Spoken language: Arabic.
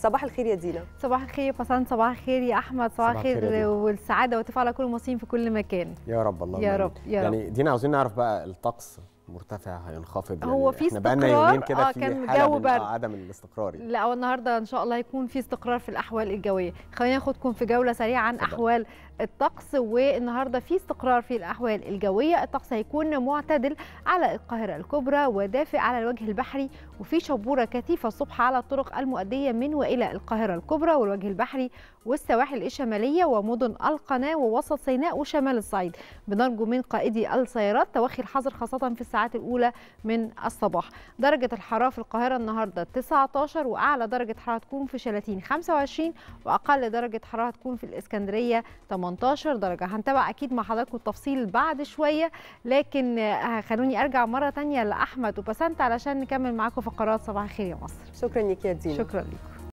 صباح الخير يا دينا صباح الخير يا فسان صباح الخير يا احمد صباح الخير والسعاده والتفاعل على كل المصريين في كل مكان يا رب الله يا رب يا يعني رب يعني دينا عاوزين نعرف بقى الطقس مرتفع هينخفض هو يعني في احنا بقالنا يومين كده آه في حاله من عدم الاستقرار يعني. لا والنهارده ان شاء الله هيكون في استقرار في الاحوال الجويه خلينا ناخدكم في جوله سريعه عن احوال الطقس والنهارده في استقرار في الاحوال الجويه الطقس هيكون معتدل على القاهره الكبرى ودافئ على الوجه البحري وفي شبوره كثيفه الصبح على الطرق المؤديه من والى القاهره الكبرى والوجه البحري والسواحل الشماليه ومدن القناه ووسط سيناء وشمال الصعيد بنرجو من قائدي السيارات توخي الحذر خاصه في الساعات الساعات الأولى من الصباح درجة الحرارة في القاهرة النهاردة 19 وأعلى درجة حرارة تكون في شلاتين 25 وأقل درجة حرارة تكون في الإسكندرية 18 درجة هنتابع أكيد مع حضراتكم التفصيل بعد شوية لكن خلوني أرجع مرة تانية لأحمد وبسنت علشان نكمل معاكم فقرات صباح الخير يا مصر شكرا لك يا دينا شكرا لكم